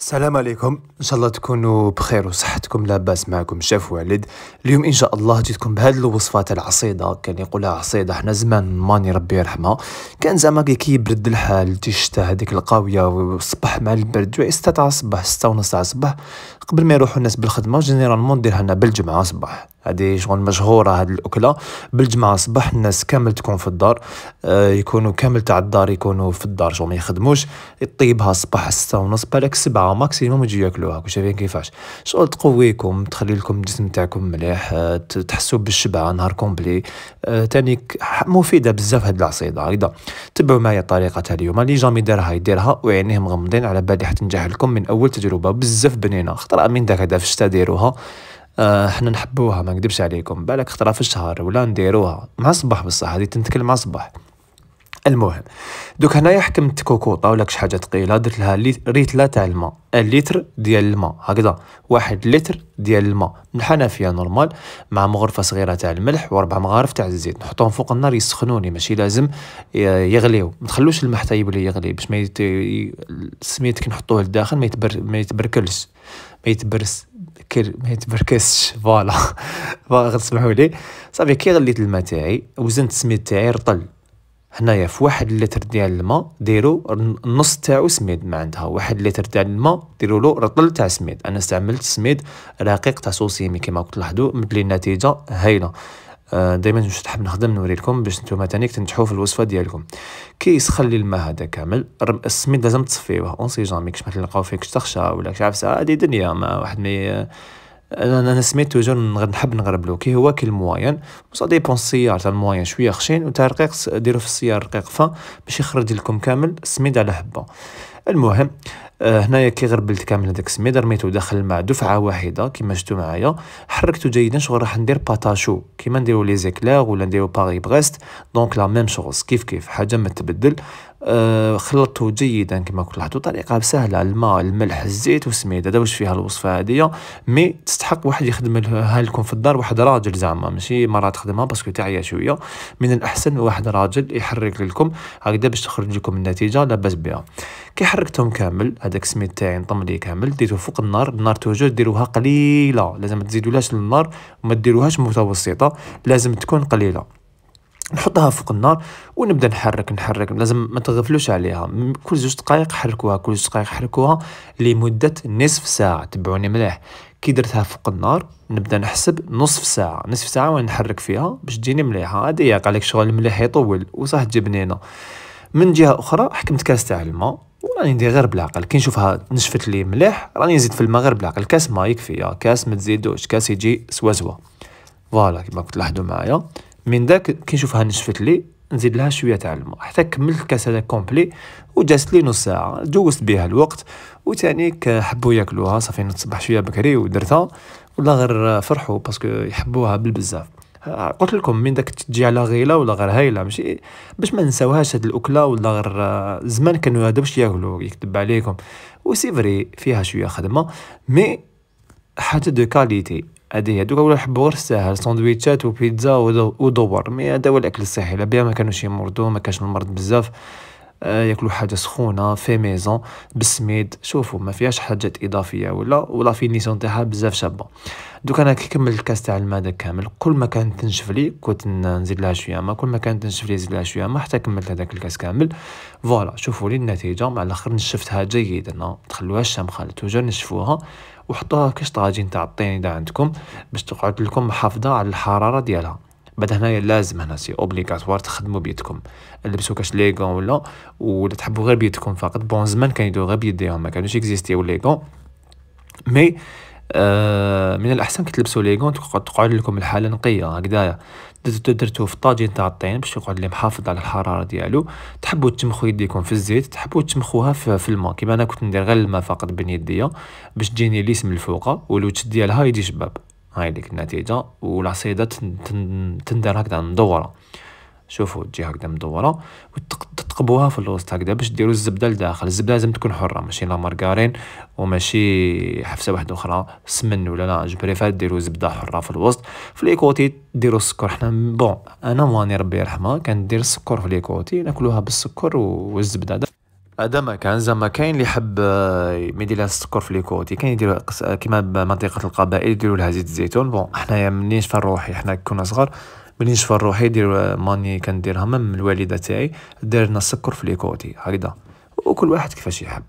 السلام عليكم ان شاء الله تكونوا بخير وصحتكم لاباس معكم شاف والد اليوم ان شاء الله جيتكم بهاد الوصفه تاع العصيده كان يقولها عصيده حنا زمان ماني ربي يرحمها كان زعما كي كيبرد الحال تيشتا هذيك القاويه وصبح مع البرد تاع الصباح 6 ونص تاع الصباح قبل ما يروحوا الناس بالخدمه جينيرالمون نديرها لنا بالجمعه صباح هذه شغل مشهوره هذه الاكله بالجمعه صباح الناس كامل تكون في الدار آه، يكونوا كامل تاع الدار يكونوا في الدار شغل ما يخدموش يطيبها صباح 6 ونص بالك 7 ماكسيموم يجيو ياكلوها كنت شايفين كيفاش شغل تقويكم تخلي لكم الجسم تاعكم مليح آه، تحسوا بالشبع نهار كومبلي ثاني آه، مفيده بزاف هاد العصيده هكذا تبعوا معايا تاع اليوم اللي جامي دارها يديرها وعينيه مغمضين على بالي حتنجح لكم من اول تجربه بزاف بنينه خطره القراءه من داك هذا فاش تديروها آه حنا نحبوها ما نكذبش عليكم بالك خطره في الشهر ولا نديروها مع الصباح بصح هذه تنتكل مع الصباح المهم دوك هنايا حكمت كوكو ولا شي حاجه ثقيله درت لها لا تاع الماء اللتر آه، ديال الماء هكذا واحد لتر ديال الماء من حنفيه نورمال مع مغرفه صغيره تاع الملح واربع مغارف تاع الزيت نحطهم فوق النار يسخنوني ماشي لازم يغليو ما تخلوش الماء حتى يبلي يغلي باش ما يت... سميت كي نحطوه لداخل ما يتبر ما يتبركلش ما يتبرس كير ما يتبركسش فوالا فوالا سمحوا لي صافي كي غليت الماء تاعي وزنت السميد تاعي رطل هنايا في واحد لتر ديال الماء ديرو النص تاعو سميد ما عندها واحد لتر تاع الماء ديرو له رطل تاع سميد انا استعملت سميد رقيق تاع صوصيمي كما تلاحظوا مدلي النتيجه هايله آه، دائما واش تحب نخدم لكم باش نتوما ثاني تنجحوا في الوصفه ديالكم كي يسخن لي الماء هذا كامل السميد لازم تصفيوه اون سي جامي كش ما تلقاو فيه كش تخشى ولا كش عارف هذه دنيا ما واحد ما انا سميتو جون نحب نغربلو كي هو كي المواين سا ديبون السيار تاع الموين شويه خشين وتاع رقيق ديرو في السيار رقيق فا باش يخرج لكم كامل السميد على حبه المهم آه هنايا كي غربلت كامل هذاك السميد رميتو داخل الماء دفعه واحده كيما شفتو معايا حركتو جيدا شغل راح ندير باتاشو كيما نديرو لي زيكلاغ ولا نديرو باغي بريست دونك لا ميم شوز كيف كيف حاجه ما تبدل آه، خلطته جيدا كما كنت لاحظتوا طريقه سهله الماء الملح الزيت والسميد هذا واش فيها الوصفه هذه مي تستحق واحد يخدم لكم في الدار واحد راجل زعما ماشي مرات تخدمها باسكو تعيا شويه من الاحسن واحد راجل يحرك لكم هكذا باش تخرج لكم النتيجه لاباس بها كي حركتهم كامل هذاك السميد تاعي نطم ليه كامل ديته فوق النار النار توجور ديروها قليله لازم تزيدولاش النار وما ديروهاش متوسطه لازم تكون قليله نحطها فوق النار ونبدا نحرك نحرك لازم ما تغفلوش عليها كل زوج دقائق حركوها كل زوج دقائق حركوها لمده نصف ساعه تبعوني مليح كي درتها فوق النار نبدا نحسب نصف ساعه نصف ساعه وانا نحرك فيها باش تجيني مليحه هذه هي قالك شغل مليح يطول وصح تجي بنينه من جهه اخرى حكمت كاس تاع الماء وراني ندير غير بالعقل كي نشوفها نشفت لي مليح راني نزيد في الماء غير بالعقل كاس ما يكفي كاس ما تزيدوش كاس يجي سوا سوا فوالا كيما كنت لاحظوا معايا من داك كي نشوفها نشفت لي نزيد لها شويه تاع الماء حتى كملت الكاس هذا كومبلي وجات لي نص ساعه جوزت بها الوقت وثاني حبوا ياكلوها صافي نصبح شويه بكري ودرتها ولا غير فرحوا باسكو يحبوها بالبزاف قلت لكم من داك تجي على غيله ولا غير هايله ماشي باش ما نساوهاش هاد الاكله ولا غير زمان كانوا هذا باش ياكلوا يكذب عليكم وسي فري فيها شويه خدمه مي حاجه دو كاليتي هذه هي دوك ولا حبوا غير الساهل ساندويتشات وبيتزا ودور مي هذا هو الاكل الصحي لا بيان ما كانوش يمرضوا ما كانش المرض بزاف آه، ياكلوا حاجه سخونه في ميزون بالسميد شوفوا ما فيهاش حاجات اضافيه ولا ولا فينيسيون تاعها بزاف شابه دوك انا كي كملت الكاس تاع الماده كامل كل ما كانت تنشف لي كنت نزيد لها شويه ما كل ما كانت تنشف لي نزيد لها شويه ما حتى كملت هذاك الكاس كامل فوالا شوفوا لي النتيجه مع الاخر نشفتها جيدا تخلوهاش شامخه توجور نشفوها وحطوها كشطاجين تاع الطين اذا عندكم باش تقعد لكم محافظه على الحراره ديالها بعد هنايا لازم هنا سي اوبليغاتوار تخدموا بيدكم لبسوا كاش لي غون ولا ولا تحبوا غير بيدكم فقط بون زمان كان يدو غير بيديهم ما كانوش اكزيستيو لي غون مي آه من الاحسن كي تلبسوا لي غون تقعد لكم الحاله نقيه هكذايا درتو في الطاجين تاع الطين باش يقعد لي محافظ على الحراره ديالو تحبوا تمخوا يديكم في الزيت تحبوا تمخوها في, في الماء كيما انا كنت ندير غير الماء فقط بين يديا باش تجيني ليس من الفوق والوجه ديالها يجي شباب هاي ديك النتيجه والعصيده تندار هكذا مدوره شوفوا تجي هكذا مدوره وتقبوها في الوسط هكذا باش ديروا الزبده لداخل الزبده لازم تكون حره ماشي لا مارغارين وماشي حفسه واحده اخرى سمن ولا لا جو بريفار ديروا زبده حره في الوسط في ليكوتي ديروا السكر حنا بون انا مواني ربي يرحمها كندير السكر في ليكوتي ناكلوها بالسكر والزبده هذا ما كان زعما كاين اللي حب آه، ما يدير لها السكر في ليكوتي كاين يديروا آه، كيما منطقه القبائل يديروا لها زيت الزيتون بون حنايا منين نشفى روحي حنا كنا صغار منين نشفى روحي يدير آه، ماني كنديرها من الوالده تاعي دار لنا السكر في ليكوتي هكذا وكل واحد كيفاش يحب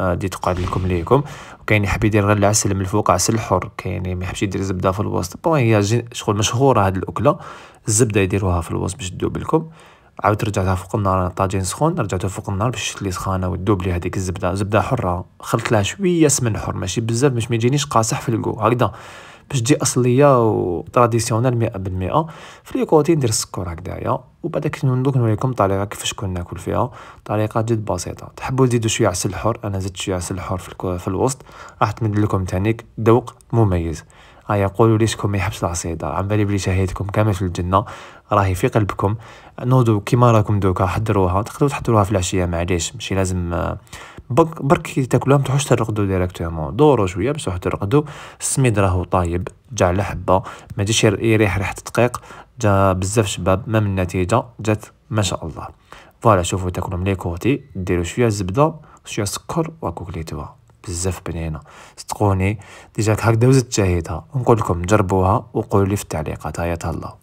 دي تقعد لكم ليكم وكاين يحب يدير غير العسل من الفوق عسل حر كاين ما يحبش يدير زبده في الوسط بون هي شغل مشهوره هاد الاكله الزبده يديروها في الوسط باش تذوب لكم عاودت رجعتها فوق النار طاجين سخون رجعتها فوق النار باش تلي سخانه وتذوب لي هذيك الزبده زبده حره خلت لها شويه سمن حر ماشي بزاف باش ما يجينيش قاصح في الكو هكذا باش تجي اصليه وتراديسيونال 100% في لي كوتي ندير السكر هكذايا وبعد دوك نوريكم الطريقه كيفاش كنا ناكل فيها طريقه جد بسيطه تحبوا تزيدوا شويه عسل حر انا زدت شويه عسل حر في, في الوسط راح تمد لكم تانيك ذوق مميز ها آه، يقول ليشكم يحبس العصيده بالي بلي شهيتكم كامل في الجنه راهي في قلبكم نوضوا كيما راكم دوكا حضروها تقدروا تحضروها في العشيه معليش ماشي لازم آه، برك كي تاكلوها ما تروحوش ترقدوا ديريكتومون دورو شويه باش تروحوا ترقدوا السميد راهو طايب جا على حبه ما جاش يريح ريحه الدقيق جا بزاف شباب ما من النتيجه جات ما شاء الله فوالا شوفوا تاكلوا من لي كوتي ديروا شويه زبده شويه سكر وكوكليتوها بزاف بنينه صدقوني ديجا هكذا وزدت شهيتها نقول لكم جربوها وقولوا لي في التعليقات هيا تهلاو